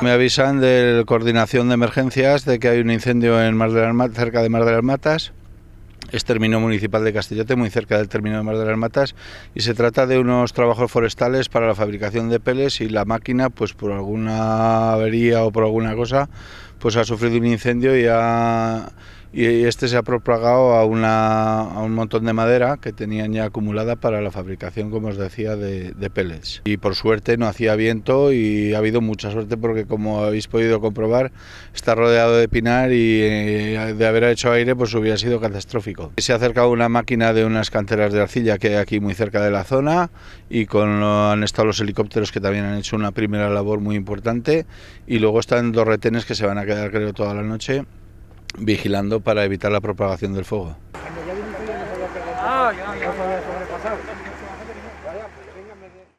Me avisan de coordinación de emergencias de que hay un incendio en Mar de cerca de Mar de las Matas. Es término municipal de Castellote, muy cerca del término de Mar de las Matas, y se trata de unos trabajos forestales para la fabricación de peles y la máquina, pues por alguna avería o por alguna cosa, pues ha sufrido un incendio y ha y este se ha propagado a, un montón de madera que tenían ya acumulada para la fabricación, como os decía, de, pellets. Y por suerte no hacía viento y ha habido mucha suerte porque, como habéis podido comprobar, está rodeado de pinar y eh, de haber hecho aire pues hubiera sido catastrófico. Se ha acercado una máquina de unas canteras de arcilla que hay aquí muy cerca de la zona y con han estado los helicópteros que también han hecho una primera labor muy importante y luego están dos retenes que se van a quedar creo toda la noche vigilando para evitar la propagación del fuego.